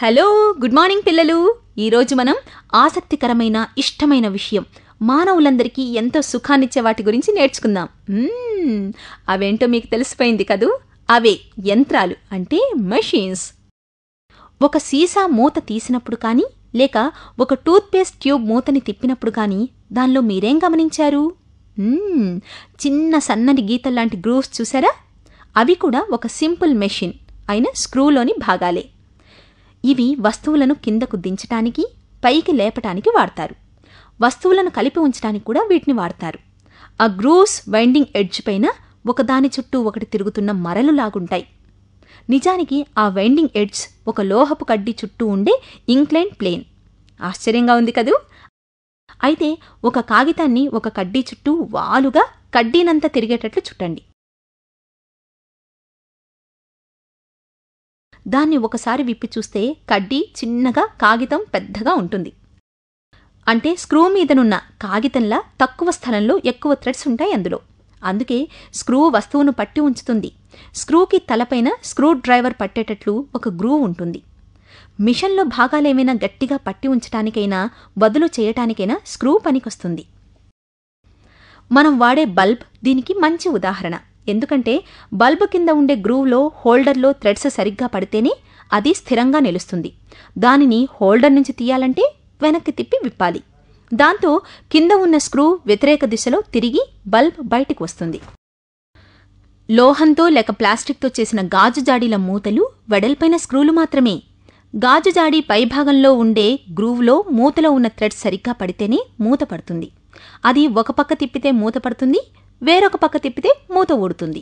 hello good morning పిల్లలు ఈరోజు మనం ఆసక్తికరమైన ఇష్టమైన విషయం మానవులందరికీ ఎంతో సుఖాన్నిచ్చే వాటి గురించి నేర్చుకుందాం అవేంటో మీకు తెలిసిపోయింది కదూ అవే యంత్రాలు అంటే మెషీన్స్ ఒక సీసా మూత తీసినప్పుడు కానీ లేక ఒక టూత్పేస్ట్ ట్యూబ్ మూతని తిప్పినప్పుడు కానీ దానిలో మీరేం గమనించారు చిన్న సన్నని గీతల్లాంటి గ్రూవ్స్ చూసారా అవి కూడా ఒక సింపుల్ మెషిన్ అయిన స్క్రూలోని భాగాలే ఇవి వస్తువులను కిందకు దించటానికి పైకి లేపటానికి వాడతారు వస్తువులను కలిపి ఉంచడానికి కూడా వీటిని వాడతారు ఆ గ్రూస్ వైండింగ్ ఎడ్జ్ పైన ఒకదాని చుట్టూ ఒకటి తిరుగుతున్న మరలు లాగుంటాయి నిజానికి ఆ వైండింగ్ ఎడ్జ్ ఒక లోహపు కడ్డీ చుట్టూ ఉండే ఇంక్లైన్ ప్లేన్ ఆశ్చర్యంగా ఉంది కదూ అయితే ఒక కాగితాన్ని ఒక కడ్డీ చుట్టూ వాలుగా కడ్డీనంతా తిరిగేటట్లు చుట్టండి దాన్ని ఒకసారి విప్పి చూస్తే కడ్డీ చిన్నగా కాగితం పెద్దగా ఉంటుంది అంటే స్క్రూ మీదనున్న కాగితంలా తక్కువ స్థలంలో ఎక్కువ థ్రెడ్స్ ఉంటాయి అందులో అందుకే స్క్రూ వస్తువును పట్టి ఉంచుతుంది స్క్రూకి తలపైన స్క్రూ డ్రైవర్ పట్టేటట్లు ఒక గ్రూ ఉంటుంది మిషన్లో భాగాలేమైనా గట్టిగా పట్టి ఉంచటానికైనా బదులు చేయటానికైనా స్క్రూ పనికొస్తుంది మనం వాడే బల్బ్ దీనికి మంచి ఉదాహరణ ఎందుకంటే బల్బు కింద ఉండే గ్రూవ్లో హోల్డర్లో థ్రెడ్స్ సరిగ్గా పడితేనే అది స్థిరంగా నిలుస్తుంది దానిని హోల్డర్ నుంచి తీయాలంటే వెనక్కి తిప్పి విప్పాలి దాంతో కింద ఉన్న స్క్రూ వ్యతిరేక దిశలో తిరిగి బల్బ్ బయటికి వస్తుంది లోహంతో లేక ప్లాస్టిక్తో చేసిన గాజు జాడీల మూతలు వెడల్పైన స్క్రూలు మాత్రమే గాజు జాడీ పైభాగంలో ఉండే గ్రూవ్లో మూతలో ఉన్న థ్రెడ్ సరిగ్గా పడితేనే మూత పడుతుంది అది ఒక పక్క తిప్పితే మూత పడుతుంది వేరొక పక్క తిప్పితే మూత ఊడుతుంది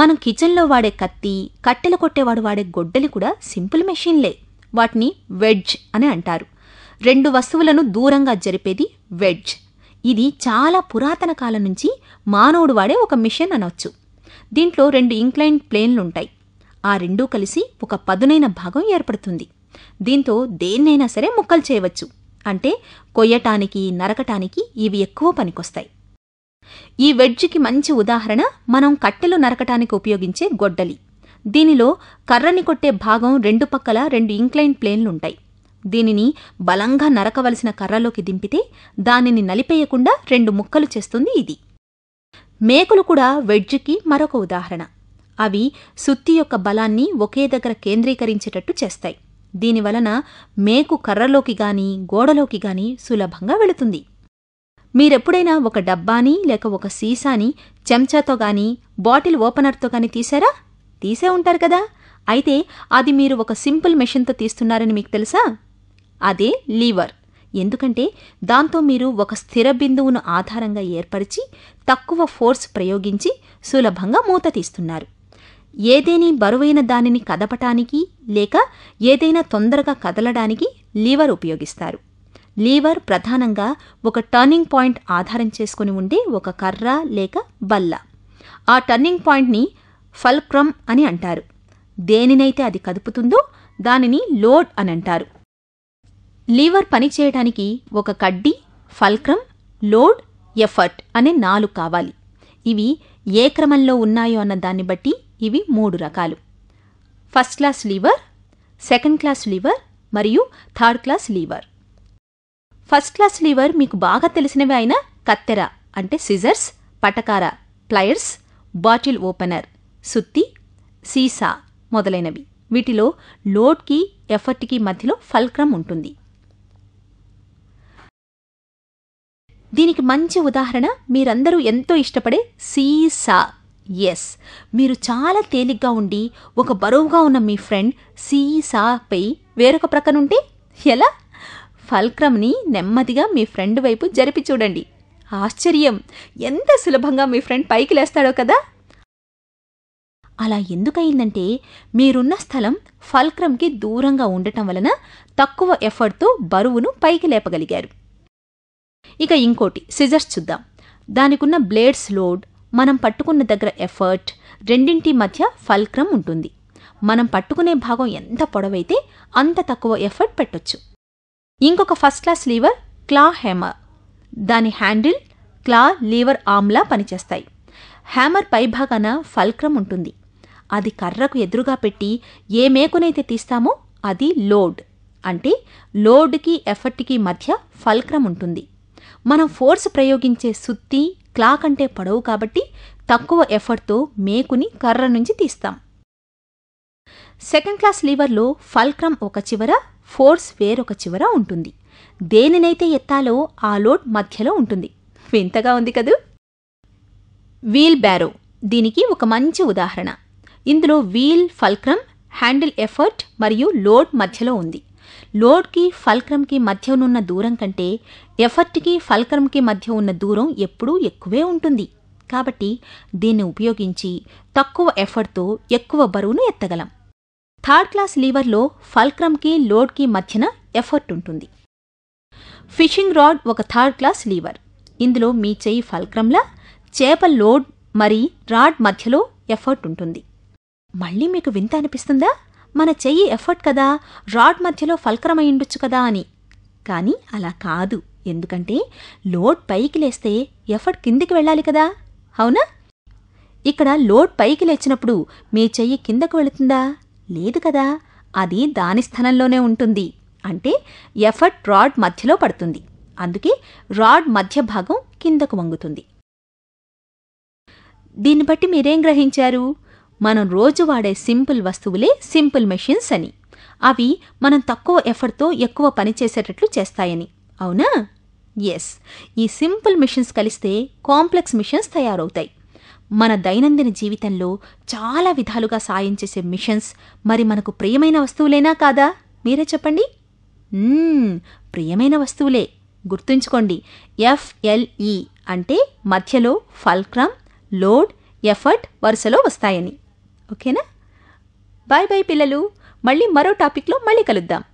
మనం కిచెన్లో వాడే కత్తి కట్టెలు కొట్టేవాడు వాడే గొడ్డలి కూడా సింపుల్ మెషిన్లే వాటిని వెడ్జ్ అని అంటారు రెండు వస్తువులను దూరంగా జరిపేది వెడ్జ్ ఇది చాలా పురాతన కాలం నుంచి మానవుడు వాడే ఒక మిషన్ అనొచ్చు దీంట్లో రెండు ఇంక్లైన్ ప్లేన్లుంటాయి ఆ రెండూ కలిసి ఒక పదునైన భాగం ఏర్పడుతుంది దీంతో దేన్నైనా సరే ముక్కలు చేయవచ్చు అంటే కొయ్యటానికి నరకటానికి ఇవి ఎక్కువ పనికొస్తాయి ఈ వెడ్జికి మంచి ఉదాహరణ మనం కట్టెలు నరకటానికి ఉపయోగించే గొడ్డలి దీనిలో కర్రని కొట్టే భాగం రెండు పక్కల రెండు ఇంక్లైన్ ప్లేన్లుంటాయి దీనిని బలంగా నరకవలసిన కర్రలోకి దింపితే దానిని నలిపేయకుండా రెండు ముక్కలు చేస్తుంది ఇది మేకలు కూడా వెడ్జికి మరొక ఉదాహరణ అవి సుత్తి యొక్క బలాన్ని ఒకే దగ్గర కేంద్రీకరించేటట్టు చేస్తాయి దీనివలన మేకు కర్రలోకి గాని గోడలోకి గాని సులభంగా వెళుతుంది మీరెప్పుడైనా ఒక డబ్బాని లేక ఒక సీసాని చెంచాతో గాని బాటిల్ ఓపెనర్తో గాని తీశారా తీసే ఉంటారు కదా అయితే అది మీరు ఒక సింపుల్ మెషిన్తో తీస్తున్నారని మీకు తెలుసా అదే లీవర్ ఎందుకంటే దాంతో మీరు ఒక స్థిర బిందువును ఆధారంగా ఏర్పరిచి తక్కువ ఫోర్స్ ప్రయోగించి సులభంగా మూత తీస్తున్నారు ఏదేని బరువైన దానిని కదపటానికి లేక ఏదైనా తొందరగా కదలడానికి లీవర్ ఉపయోగిస్తారు లీవర్ ప్రధానంగా ఒక టర్నింగ్ పాయింట్ ఆధారం చేసుకుని ఉండే ఒక కర్ర లేక బల్ల ఆ టర్నింగ్ పాయింట్ని ఫల్క్రమ్ అని అంటారు దేనినైతే అది కదుపుతుందో దానిని లోడ్ అని అంటారు లీవర్ పనిచేయడానికి ఒక కడ్డీ ఫల్క్రమ్ లోడ్ ఎఫర్ట్ అనే నాలుగు కావాలి ఇవి ఏ క్రమంలో ఉన్నాయో అన్న దాన్ని బట్టి ఇవి మూడు రకాలు first class lever second class lever మరియు third class lever first class lever మీకు బాగా తెలిసినవి అయిన కత్తెర అంటే సిజర్స్ పటకార ప్లయర్స్ బాటిల్ ఓపెనర్ సుత్తి సీసా మొదలైనవి వీటిలో లోడ్కి ఎఫర్ట్కి మధ్యలో ఫల్క్రమ్ ఉంటుంది దీనికి మంచి ఉదాహరణ మీరందరూ ఎంతో ఇష్టపడే సీసా ఎస్ మీరు చాలా తేలిగ్గా ఉండి ఒక బరువుగా ఉన్న మీ ఫ్రెండ్ సీసాపై వేరొక ప్రక్కనుంటే ఎలా ఫల్క్రమ్ని నెమ్మదిగా మీ ఫ్రెండ్ వైపు జరిపి చూడండి ఆశ్చర్యం ఎంత సులభంగా మీ ఫ్రెండ్ పైకి లేస్తాడో కదా అలా ఎందుకయిందంటే మీరున్న స్థలం ఫల్క్రమ్కి దూరంగా ఉండటం వలన తక్కువ ఎఫర్ట్తో బరువును పైకి లేపగలిగారు ఇక ఇంకోటి సిజర్స్ చూద్దాం దానికున్న బ్లేడ్స్ లోడ్ మనం పట్టుకున్న దగ్గర ఎఫర్ట్ రెండింటి మధ్య ఫల్క్రమ్ ఉంటుంది మనం పట్టుకునే భాగం ఎంత పొడవైతే అంత తక్కువ ఎఫర్ట్ పెట్టొచ్చు ఇంకొక ఫస్ట్ క్లాస్ లీవర్ క్లా హ్యామర్ దాని హ్యాండిల్ క్లా లీవర్ ఆమ్లా పనిచేస్తాయి హ్యామర్ పైభాగాన ఫల్క్రమ్ ఉంటుంది అది కర్రకు ఎదురుగా పెట్టి ఏ మేకునైతే తీస్తామో అది లోడ్ అంటే లోడ్కి ఎఫర్ట్కి మధ్య ఫల్క్రమ్ ఉంటుంది మనం ఫోర్స్ ప్రయోగించే సుత్తి క్లా కంటే పొడవు కాబట్టి తక్కువ ఎఫర్ట్తో మేకుని కర్ర నుంచి తీస్తాం సెకండ్ క్లాస్ లీవర్లో ఫల్క్రమ్ ఒక చివర ఫోర్స్ వేరొక చివర ఉంటుంది దేనినైతే ఎత్తాలో ఆ లోడ్ మధ్యలో ఉంటుంది వింతగా ఉంది కదూ వీల్ బ్యారో దీనికి ఒక మంచి ఉదాహరణ ఇందులో వీల్ ఫల్క్రమ్ హ్యాండిల్ ఎఫర్ట్ మరియు లోడ్ మధ్యలో ఉంది లోడ్కి ఫల్క్రమ్కి మధ్య ఉన్న దూరం కంటే ఎఫర్ట్కి ఫల్క్రమ్కి మధ్య ఉన్న దూరం ఎప్పుడూ ఎక్కువే ఉంటుంది కాబట్టి దీన్ని ఉపయోగించి తక్కువ ఎఫర్ట్తో ఎక్కువ బరువును ఎత్తగలం థర్డ్ క్లాస్ లీవర్లో ఫల్క్రమ్కి లోడ్కి మధ్యన ఎఫర్ట్ ఉంటుంది ఫిషింగ్ రాడ్ ఒక థర్డ్ క్లాస్ లీవర్ ఇందులో మీ చేయి ఫల్క్రమ్లా చేప లోడ్ మరి రాడ్ మధ్యలో ఎఫర్ట్ ఉంటుంది మళ్ళీ మీకు వింత అనిపిస్తుందా మన చెయ్యి ఎఫర్ట్ కదా రాడ్ మధ్యలో ఫల్క్రమ ఇండొచ్చు కదా అని కానీ అలా కాదు ఎందుకంటే లోడ్ పైకి లేస్తే ఎఫర్ట్ కిందికి వెళ్ళాలి కదా అవునా ఇక్కడ లోడ్ పైకి లేచినప్పుడు మీ చెయ్యి కిందకు వెళుతుందా లేదు కదా అది దాని స్థానంలోనే ఉంటుంది అంటే ఎఫర్ట్ రాడ్ మధ్యలో పడుతుంది అందుకే రాడ్ మధ్య భాగం కిందకు వంగుతుంది దీన్ని బట్టి మీరేం గ్రహించారు మనం రోజు వాడే సింపుల్ వస్తువులే సింపుల్ మెషిన్స్ అని అవి మనం తక్కువ ఎఫర్ట్తో ఎక్కువ పని చేసేటట్లు చేస్తాయని అవునా ఎస్ ఈ సింపుల్ మిషన్స్ కలిస్తే కాంప్లెక్స్ మిషన్స్ తయారవుతాయి మన దైనందిన జీవితంలో చాలా విధాలుగా సాయం చేసే మిషన్స్ మరి మనకు ప్రియమైన వస్తువులేనా కాదా మీరే చెప్పండి ప్రియమైన వస్తువులే గుర్తుంచుకోండి ఎఫ్ఎల్ఈ అంటే మధ్యలో ఫల్క్రమ్ లోడ్ ఎఫర్ట్ వరుసలో వస్తాయని ఓకేనా బాయ్ బాయ్ పిల్లలు మళ్ళీ మరో టాపిక్లో మళ్ళీ కలుద్దాం